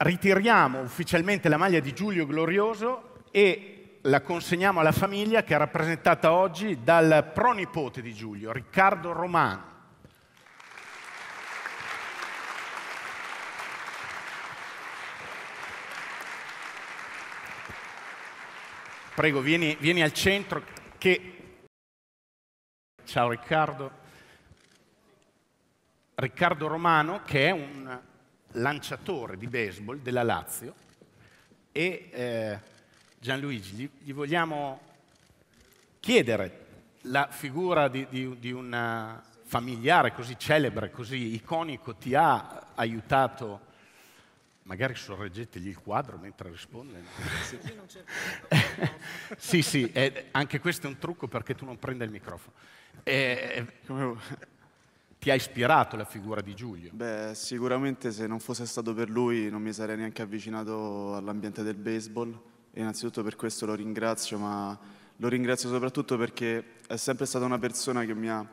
ritiriamo ufficialmente la maglia di Giulio Glorioso e la consegniamo alla famiglia che è rappresentata oggi dal pronipote di Giulio, Riccardo Romano. Prego, vieni, vieni al centro che... Ciao Riccardo. Riccardo Romano, che è un lanciatore di baseball della Lazio e eh, Gianluigi, gli, gli, vogliamo chiedere la figura di, di, di un eh, familiare così celebre, così iconico, ti ha aiutato magari sorreggetegli il quadro mentre risponde. sì, sì, eh, anche questo è un trucco perché tu non prendi il microfono. Eh, eh ti ha ispirato la figura di Giulio? Beh, sicuramente se non fosse stato per lui non mi sarei neanche avvicinato all'ambiente del baseball. E innanzitutto per questo lo ringrazio, ma lo ringrazio soprattutto perché è sempre stata una persona che mi ha,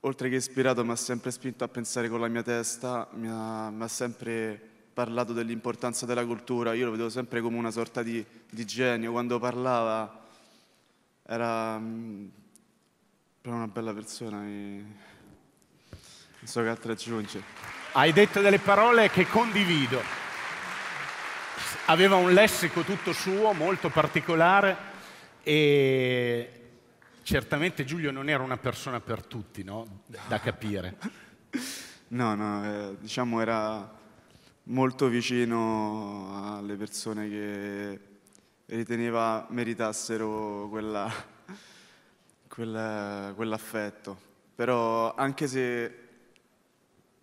oltre che ispirato, mi ha sempre spinto a pensare con la mia testa, mi ha, mi ha sempre parlato dell'importanza della cultura, io lo vedo sempre come una sorta di, di genio, quando parlava era mm, però è una bella persona e non so che altro aggiungere. Hai detto delle parole che condivido. Aveva un lessico tutto suo, molto particolare e certamente Giulio non era una persona per tutti, no? Da capire. No, no, eh, diciamo era molto vicino alle persone che riteneva meritassero quella quel, quell'affetto. Però anche se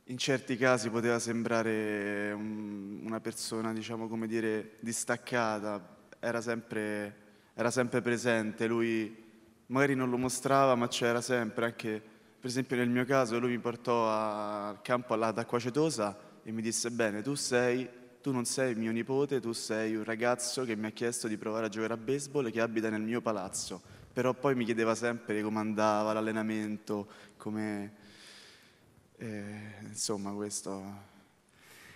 in certi casi poteva sembrare un, una persona, diciamo, come dire, distaccata, era sempre, era sempre presente, lui magari non lo mostrava, ma c'era sempre anche, per esempio nel mio caso, lui mi portò al campo all'acqua cetosa e mi disse, bene, tu sei, tu non sei mio nipote, tu sei un ragazzo che mi ha chiesto di provare a giocare a baseball e che abita nel mio palazzo però poi mi chiedeva sempre come andava l'allenamento, come... Eh, insomma questo...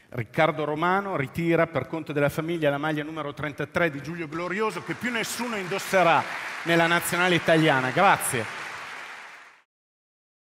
Riccardo Romano ritira per conto della famiglia la maglia numero 33 di Giulio Glorioso che più nessuno indosserà nella nazionale italiana. Grazie.